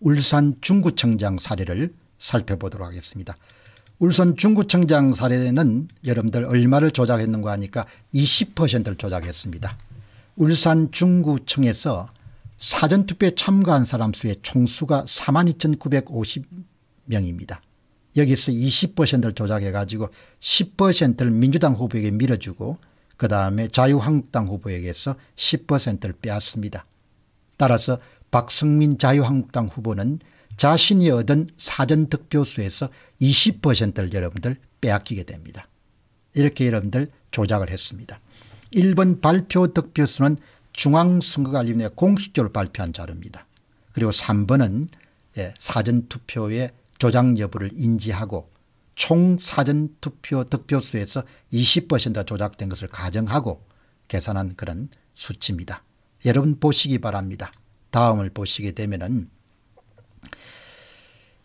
울산 중구청장 사례를 살펴보도록 하겠습니다. 울산 중구청장 사례는 여러분들 얼마를 조작했는가 하니까 20%를 조작했습니다. 울산 중구청에서 사전투표에 참가한 사람 수의 총수가 42,950명입니다. 여기서 20%를 조작해 가지고 10%를 민주당 후보에게 밀어주고 그 다음에 자유한국당 후보에게서 10%를 빼앗습니다. 따라서 박승민 자유한국당 후보는 자신이 얻은 사전 득표수에서 20%를 여러분들 빼앗기게 됩니다. 이렇게 여러분들 조작을 했습니다. 1번 발표 득표수는 중앙선거관리위원회 공식적으로 발표한 자료입니다. 그리고 3번은 예, 사전투표의 조작 여부를 인지하고 총 사전투표 득표수에서 2 0 조작된 것을 가정하고 계산한 그런 수치입니다. 여러분 보시기 바랍니다. 다음을 보시게 되면은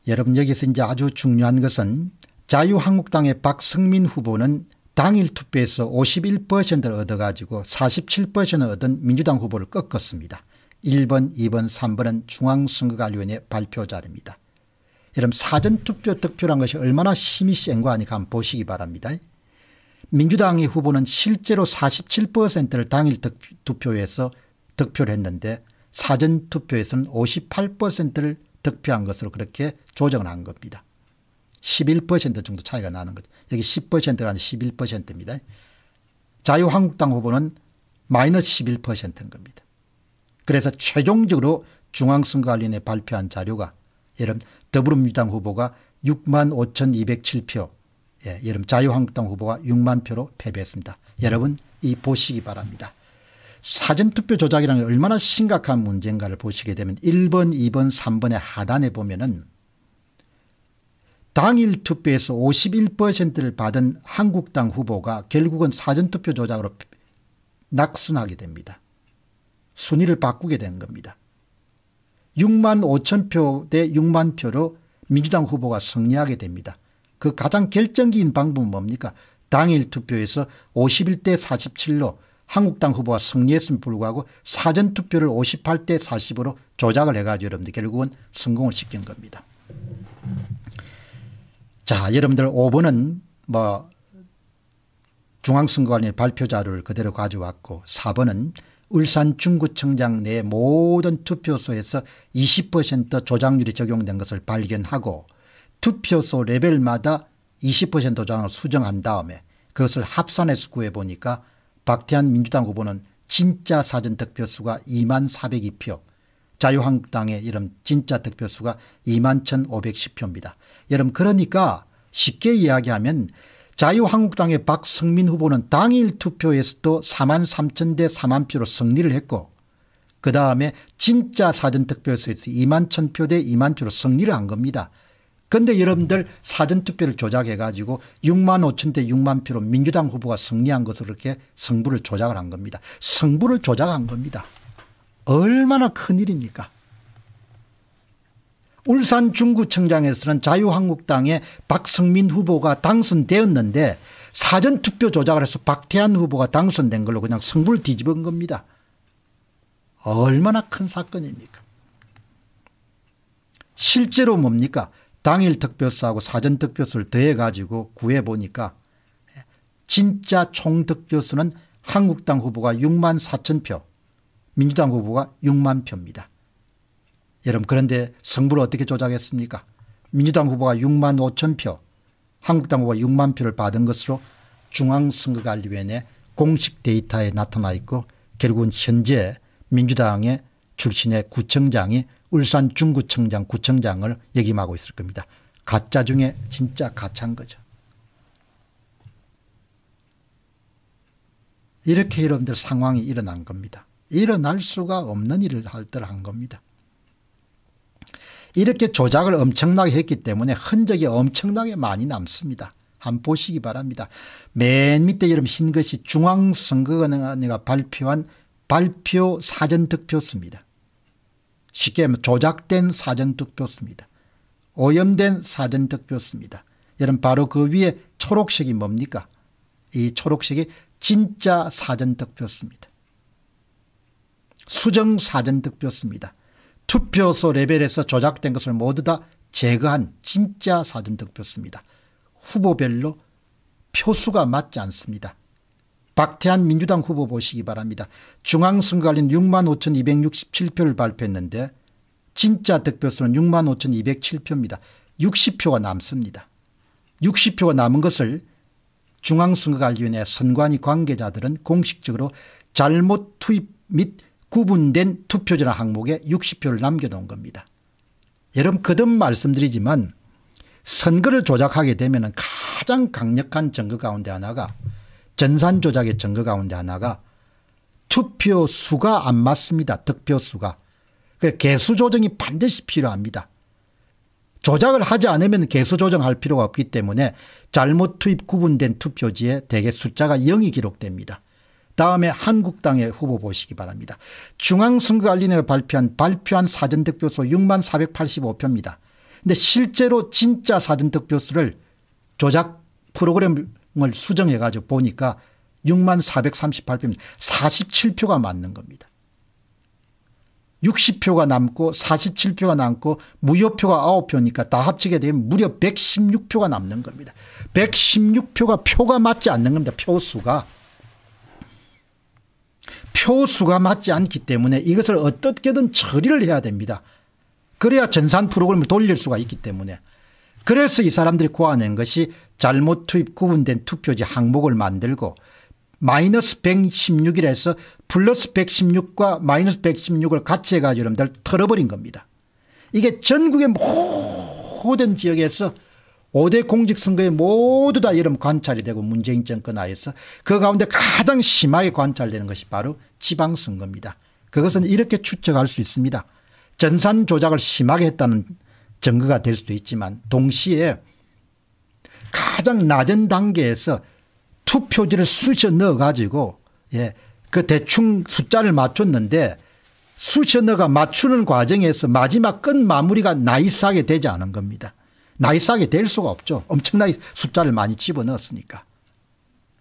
여러분 여기서 이제 아주 중요한 것은 자유한국당의 박성민 후보는 당일 투표에서 51%를 얻어가지고 47%를 얻은 민주당 후보를 꺾었습니다. 1번, 2번, 3번은 중앙선거관리위원회 발표 자료입니다. 여러분 사전투표 득표란 것이 얼마나 힘이 센거 아니까 한번 보시기 바랍니다. 민주당의 후보는 실제로 47%를 당일 득, 투표에서 득표를 했는데 사전투표에서는 58%를 득표한 것으로 그렇게 조정을 한 겁니다. 11% 정도 차이가 나는 거죠. 여기 10%가 아니라 11%입니다. 자유한국당 후보는 마이너스 11%인 겁니다. 그래서 최종적으로 중앙선거관리원에 발표한 자료가 예를 더불어민주당 후보가 6만 5,207표, 예, 예를 자유한국당 후보가 6만 표로 패배했습니다. 여러분 이 보시기 바랍니다. 사전투표 조작이라는 게 얼마나 심각한 문제인가를 보시게 되면 1번, 2번, 3번의 하단에 보면은 당일 투표에서 51%를 받은 한국당 후보가 결국은 사전투표 조작으로 낙선하게 됩니다. 순위를 바꾸게 된 겁니다. 6만 5천 표 대 6만 표로 민주당 후보가 승리하게 됩니다. 그 가장 결정적인 방법은 뭡니까? 당일 투표에서 51 대 47로 한국당 후보가 승리했음 불구하고 사전투표를 58대 40으로 조작을 해가지고 여러분들 결국은 성공을 시킨 겁니다. 자 여러분들 5번은 뭐 중앙선거관의 발표 자료를 그대로 가져왔고 4번은 울산 중구청장 내 모든 투표소에서 20% 조작률이 적용된 것을 발견하고 투표소 레벨마다 20% 조장을 수정한 다음에 그것을 합산해서 구해보니까 박태환 민주당 후보는 진짜 사전 득표수가 2만 402표, 자유한국당의 이름 진짜 득표수가 2만 1,510표입니다. 여러분 그러니까 쉽게 이야기하면 자유한국당의 박성민 후보는 당일 투표에서도 4만 3천 대 4만 표로 승리를 했고 그 다음에 진짜 사전 득표에서 2만 1표 대 2만 표로 승리를 한 겁니다. 근데 여러분들 사전투표를 조작해 가지고 6만 5천 대 6만 표로 민주당 후보가 승리한 것으로 이렇게 승부를 조작을 한 겁니다. 승부를 조작한 겁니다. 얼마나 큰일입니까? 울산 중구청장에서는 자유한국당의 박성민 후보가 당선되었는데 사전투표 조작을 해서 박태환 후보가 당선된 걸로 그냥 승부를 뒤집은 겁니다. 얼마나 큰 사건입니까? 실제로 뭡니까? 당일 득표수하고 사전 득표수를 더해 가지고 구해 보니까 진짜 총 득표수는 한국당 후보가 6만 4천 표 민주당 후보가 6만 표입니다. 여러분 그런데 승부를 어떻게 조작했습니까 민주당 후보가 6만 5천 표 한국당 후보가 6만 표를 받은 것으로 중앙선거관리위원회 공식 데이터에 나타나 있고 결국은 현재 민주당의 출신의 구청장이 울산 중구청장 구청장을 역임하고 있을 겁니다. 가짜 중에 진짜 가짜인 거죠. 이렇게 여러분들 상황이 일어난 겁니다. 일어날 수가 없는 일을 할때한 겁니다. 이렇게 조작을 엄청나게 했기 때문에 흔적이 엄청나게 많이 남습니다. 한 보시기 바랍니다. 맨 밑에 여러분 흰 것이 중앙선거관가 발표한 발표 사전 득표수입니다. 쉽게 조작된 사전투표수입니다. 오염된 사전투표수입니다. 여러분 바로 그 위에 초록색이 뭡니까? 이 초록색이 진짜 사전투표수입니다. 수정 사전투표수입니다. 투표소 레벨에서 조작된 것을 모두 다 제거한 진짜 사전득표수입니다 후보별로 표수가 맞지 않습니다. 박태한 민주당 후보 보시기 바랍니다. 중앙선거관련 65,267표를 발표했는데 진짜 득표수는 65,207표입니다. 60표가 남습니다. 60표가 남은 것을 중앙선거관리위원회 선관위 관계자들은 공식적으로 잘못 투입 및 구분된 투표전화 항목에 60표를 남겨놓은 겁니다. 여러분 거듭 말씀드리지만 선거를 조작하게 되면 가장 강력한 증거 가운데 하나가 전산 조작의 증거 가운데 하나가 투표 수가 안 맞습니다. 득표 수가. 그 개수 조정이 반드시 필요합니다. 조작을 하지 않으면 개수 조정할 필요가 없기 때문에 잘못 투입 구분된 투표지에 대개 숫자가 0이 기록됩니다. 다음에 한국당의 후보 보시기 바랍니다. 중앙선거관리위원회가 발표한 발표한 사전 득표수 6만 485표입니다. 근데 실제로 진짜 사전 득표수를 조작 프로그램 을 수정해 가지고 보니까 6만 438표입니다. 47표가 맞는 겁니다. 60표가 남고 47표가 남고 무효표가 9표니까 다 합치게 되면 무려 116표가 남는 겁니다. 116표가 표가 맞지 않는 겁니다. 표수가. 표수가 맞지 않기 때문에 이것을 어떻게든 처리를 해야 됩니다. 그래야 전산 프로그램을 돌릴 수가 있기 때문에 그래서 이 사람들이 고안한 것이 잘못 투입 구분된 투표지 항목을 만들고 마이너스 116이라서 플러스 116과 마이너스 116을 같이 해가지고 여러분들 털어버린 겁니다. 이게 전국의 모든 지역에서 5대 공직선거에 모두 다 여러분 관찰이 되고 문재인 정권 하에서 그 가운데 가장 심하게 관찰되는 것이 바로 지방선거입니다. 그것은 이렇게 추측할 수 있습니다. 전산 조작을 심하게 했다는 증거가 될 수도 있지만 동시에 가장 낮은 단계에서 투표지를 쑤셔 넣어 가지고 예, 그 대충 숫자를 맞췄는데 쑤셔 넣어가 맞추는 과정에서 마지막 끝 마무리가 나이스하게 되지 않은 겁니다. 나이스하게 될 수가 없죠. 엄청나게 숫자를 많이 집어넣었으니까.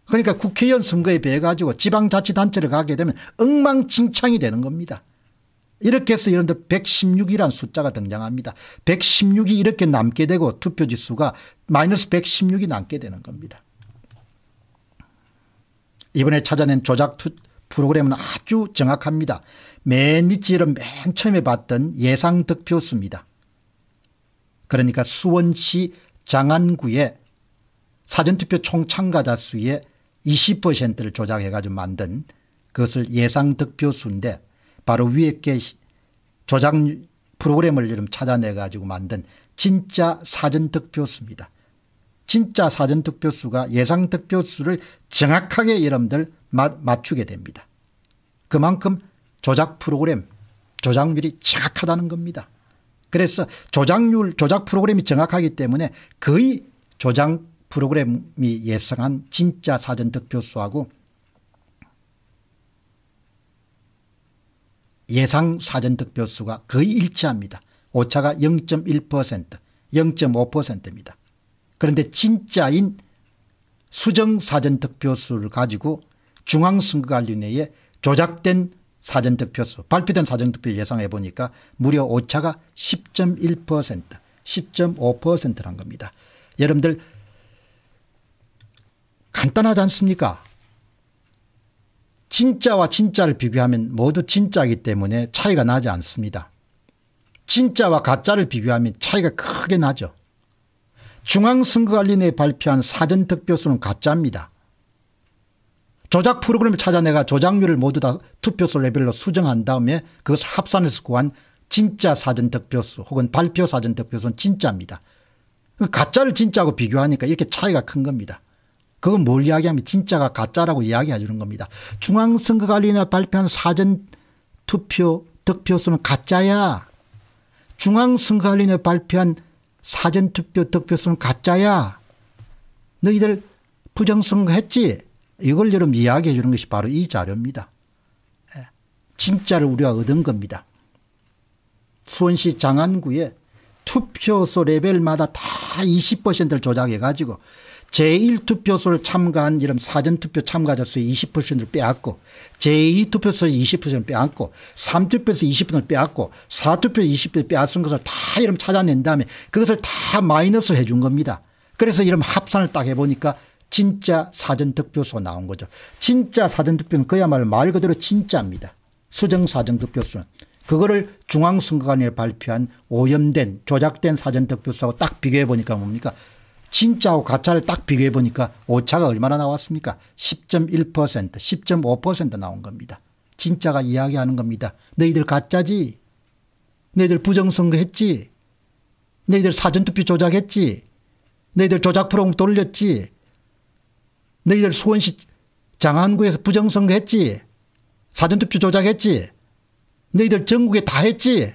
그러니까 국회의원 선거에 비해 가지고 지방자치단체를 가게 되면 엉망진창이 되는 겁니다. 이렇게 해서 이런데 1 1 6이라는 숫자가 등장합니다. 116이 이렇게 남게 되고 투표지수가 마이너스 116이 남게 되는 겁니다. 이번에 찾아낸 조작 투, 프로그램은 아주 정확합니다. 맨 밑지를 맨 처음에 봤던 예상 득표수입니다. 그러니까 수원시 장안구의 사전투표 총 참가자 수의 20%를 조작해가지고 만든 그것을 예상 득표수인데 바로 위에 게 조작 프로그램을 이름 찾아내 가지고 만든 진짜 사전 득표수입니다. 진짜 사전 득표수가 예상 득표수를 정확하게 여러분들 맞추게 됩니다. 그만큼 조작 프로그램 조작률이 정확하다는 겁니다. 그래서 조작률 조작 프로그램이 정확하기 때문에 거의 조작 프로그램이 예상한 진짜 사전 득표수하고 예상 사전 득표수가 거의 일치합니다. 오차가 0.1% 0.5%입니다. 그런데 진짜인 수정 사전 득표수를 가지고 중앙선거관리위원회에 조작된 사전 득표수 발표된 사전 득표 예상해 보니까 무려 오차가 10.1% 10.5%란 겁니다. 여러분들 간단하지 않습니까? 진짜와 진짜를 비교하면 모두 진짜이기 때문에 차이가 나지 않습니다. 진짜와 가짜를 비교하면 차이가 크게 나죠. 중앙선거관리내에 발표한 사전득표수는 가짜입니다. 조작 프로그램을 찾아내가 조작률을 모두 다 투표수 레벨로 수정한 다음에 그것을 합산해서 구한 진짜 사전득표수 혹은 발표 사전득표수는 진짜입니다. 그 가짜를 진짜하고 비교하니까 이렇게 차이가 큰 겁니다. 그건 뭘 이야기하면 진짜가 가짜라고 이야기해 주는 겁니다. 중앙선거관리위원회 발표한 사전 투표 득표수는 가짜야. 중앙선거관리위원회 발표한 사전 투표 득표수는 가짜야. 너희들 부정선거 했지? 이걸 여러분 이야기해 주는 것이 바로 이 자료입니다. 예. 진짜를 우리가 얻은 겁니다. 수원시 장안구에 투표소 레벨마다 다 20%를 조작해 가지고 제1투표소를 참가한 이런 사전투표 참가자 수의 20%를 빼앗고 제2투표소의 20%를 빼앗고 3투표에서 20%를 빼앗고 4투표 20%를 빼앗은 것을 다 이름 찾아낸 다음에 그것을 다 마이너스를 해준 겁니다. 그래서 이런 합산을 딱 해보니까 진짜 사전투표소 나온 거죠. 진짜 사전투표는 그야말로 말 그대로 진짜입니다. 수정사전투표소는. 그거를 중앙선거관에 발표한 오염된 조작된 사전투표소하고 딱 비교해 보니까 뭡니까 진짜하고 가짜를 딱 비교해 보니까 오차가 얼마나 나왔습니까? 10.1% 10.5% 나온 겁니다. 진짜가 이야기하는 겁니다. 너희들 가짜지? 너희들 부정선거 했지? 너희들 사전투표 조작했지? 너희들 조작프롱 돌렸지? 너희들 수원시 장안구에서 부정선거 했지? 사전투표 조작했지? 너희들 전국에 다 했지?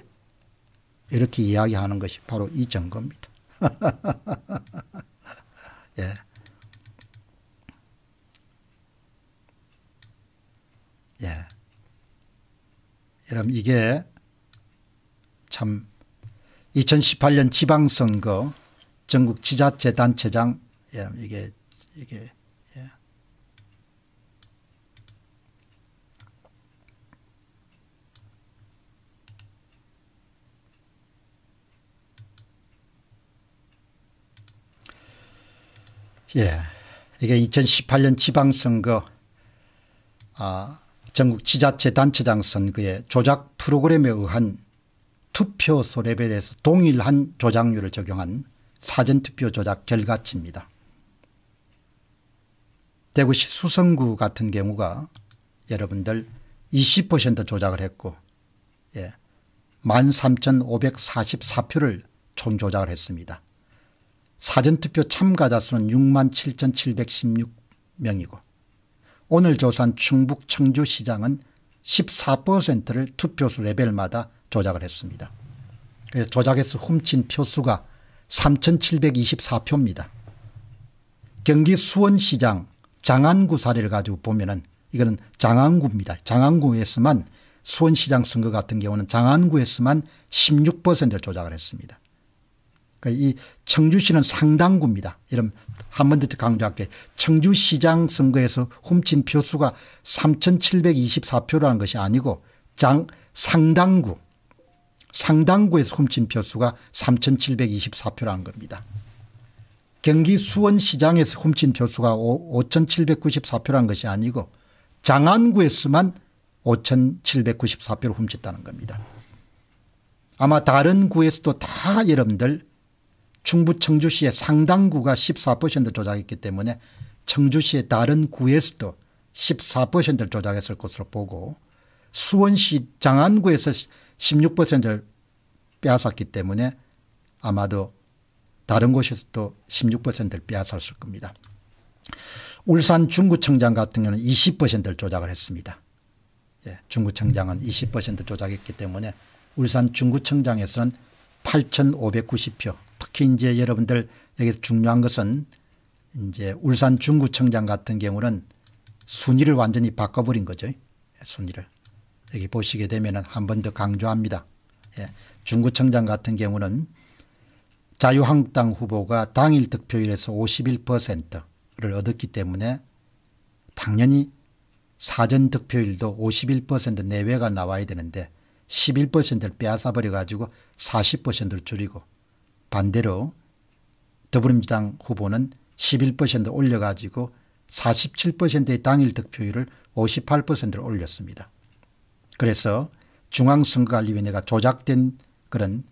이렇게 이야기하는 것이 바로 이 증거입니다. 예. 예. 여러분 이게 참 2018년 지방선거 전국 지자체 단체장 예, 이게 이게 예. 이게 2018년 지방선거 아, 전국 지자체 단체장 선거의 조작 프로그램에 의한 투표소 레벨에서 동일한 조작률을 적용한 사전투표 조작 결과치입니다. 대구시 수성구 같은 경우가 여러분들 20% 조작을 했고 예, 13,544표를 총조작을 했습니다. 사전투표 참가자 수는 6만 7,716명이고 오늘 조사한 충북 청주시장은 14%를 투표수 레벨마다 조작을 했습니다. 그래서 조작해서 훔친 표수가 3,724표입니다. 경기 수원시장 장안구 사례를 가지고 보면은 이거는 장안구입니다. 장안구에서만 수원시장 선거 같은 경우는 장안구에서만 16%를 조작을 했습니다. 그이 그러니까 청주시는 상당구입니다. 이름 한번 더 강조할게. 청주시장 선거에서 훔친 표수가 3,724표라는 것이 아니고 장 상당구 상당구에서 훔친 표수가 3,724표라는 겁니다. 경기 수원시장에서 훔친 표수가 5,794표라는 것이 아니고 장안구에서만 5,794표를 훔쳤다는 겁니다. 아마 다른 구에서도 다 여러분들 충북 청주시의 상당구가 14% 조작했기 때문에 청주시의 다른 구에서도 14%를 조작했을 것으로 보고 수원시 장안구에서 16%를 빼앗았기 때문에 아마도 다른 곳에서도 16%를 빼앗았을 겁니다. 울산 중구청장 같은 경우는 20%를 조작을 했습니다. 예, 중구청장은 20% 조작했기 때문에 울산 중구청장에서는 8,590표 특히 이제 여러분들 여기서 중요한 것은 이제 울산 중구청장 같은 경우는 순위를 완전히 바꿔버린 거죠. 순위를. 여기 보시게 되면 한 번 더 강조합니다. 예. 중구청장 같은 경우는 자유한국당 후보가 당일 득표율에서 51%를 얻었기 때문에 당연히 사전 득표율도 51% 내외가 나와야 되는데 11%를 빼앗아버려가지고 40%를 줄이고 반대로 더불어민주당 후보는 11% 올려가지고 47%의 당일 득표율을 5 8로 올렸습니다. 그래서 중앙선거관리위원회가 조작된 그런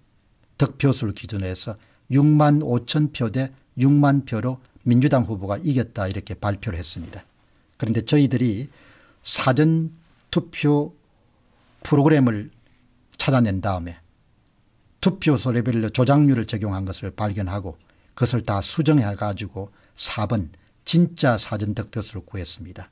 득표수를 기준으로 해서 6만 5천 표 대 6만 표로 민주당 후보가 이겼다 이렇게 발표를 했습니다. 그런데 저희들이 사전 투표 프로그램을 찾아낸 다음에 투표소 레벨로 조작률을 적용한 것을 발견하고 그것을 다 수정해 가지고 4번 진짜 사전 득표수를 구했습니다.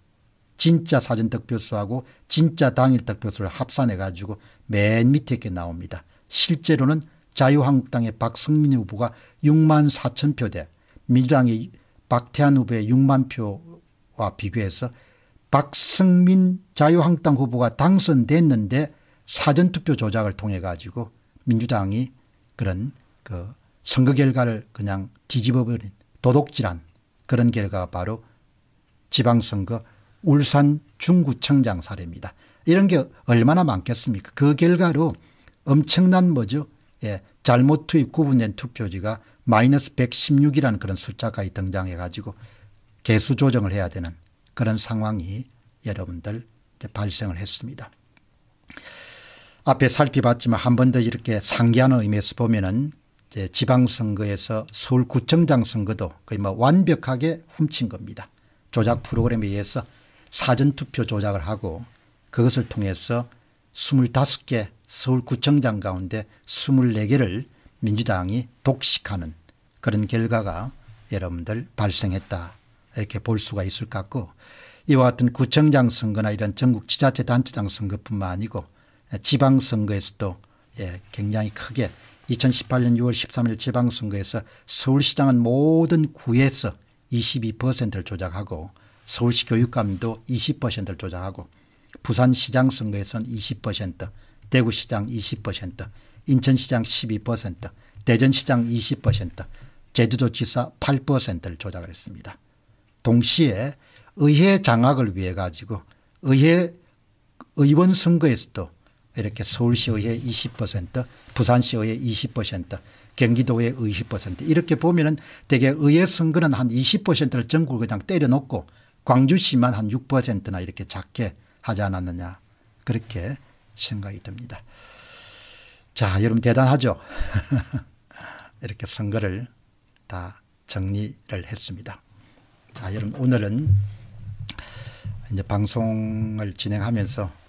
진짜 사전 득표수하고 진짜 당일 득표수를 합산해 가지고 맨 밑에 게 나옵니다. 실제로는 자유한국당의 박성민 후보가 6만 4천 표대 민주당의 박태환 후보의 6만 표와 비교해서 박성민 자유한국당 후보가 당선됐는데 사전투표 조작을 통해 가지고 민주당이 그런 그 선거 결과를 그냥 뒤집어버린 도덕질한 그런 결과가 바로 지방선거 울산 중구청장 사례입니다. 이런 게 얼마나 많겠습니까? 그 결과로 엄청난 뭐죠? 예, 잘못 투입 구분된 투표지가 마이너스 116이라는 그런 숫자까지 등장해 가지고 개수 조정을 해야 되는 그런 상황이 여러분들 발생을 했습니다. 앞에 살펴봤지만 한 번 더 이렇게 상기하는 의미에서 보면은 이제 지방선거에서 서울구청장 선거도 거의 뭐 완벽하게 훔친 겁니다. 조작 프로그램에 의해서 사전투표 조작을 하고 그것을 통해서 25개 서울구청장 가운데 24개를 민주당이 독식하는 그런 결과가 여러분들 발생했다 이렇게 볼 수가 있을 것 같고 이와 같은 구청장 선거나 이런 전국 지자체 단체장 선거뿐만 아니고 지방선거에서도 예, 굉장히 크게 2018년 6월 13일 지방선거에서 서울시장은 모든 구에서 22%를 조작하고 서울시 교육감도 20%를 조작하고 부산시장 선거에서는 20%, 대구시장 20%, 인천시장 12%, 대전시장 20%, 제주도지사 8%를 조작을 했습니다. 동시에 의회 장악을 위해 가지고 의회 의원 선거에서도 이렇게 서울시의회 20%, 부산시의회 20%, 경기도의 20% 이렇게 보면은 대개 의회 선거는 한 20%를 전국을 그냥 때려놓고 광주시만 한 6%나 이렇게 작게 하지 않았느냐 그렇게 생각이 듭니다. 자 여러분 대단하죠. 이렇게 선거를 다 정리를 했습니다. 자 여러분 오늘은 이제 방송을 진행하면서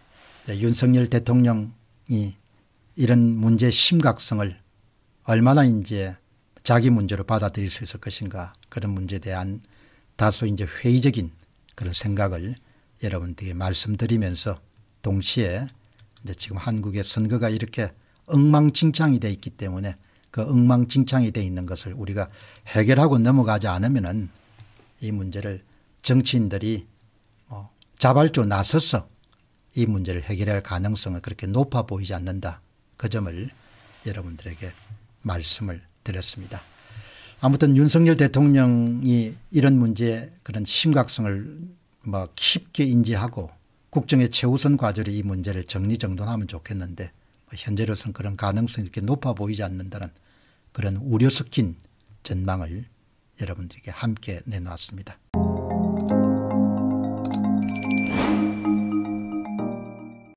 네, 윤석열 대통령이 이런 문제의 심각성을 얼마나 이제 자기 문제로 받아들일 수 있을 것인가 그런 문제에 대한 다소 이제 회의적인 그런 생각을 여러분들에게 말씀드리면서 동시에 이제 지금 한국의 선거가 이렇게 엉망진창이 되어 있기 때문에 그 엉망진창이 되어 있는 것을 우리가 해결하고 넘어가지 않으면이 문제를 정치인들이 뭐 자발적으로 나서서 이 문제를 해결할 가능성은 그렇게 높아 보이지 않는다. 그 점을 여러분들에게 말씀을 드렸습니다. 아무튼 윤석열 대통령이 이런 문제 그런 심각성을 뭐 깊게 인지하고 국정의 최우선 과제로 이 문제를 정리정돈하면 좋겠는데 뭐 현재로서 그런 가능성이 이렇게 높아 보이지 않는다는 그런 우려 섞인 전망을 여러분들에게 함께 내놓았습니다.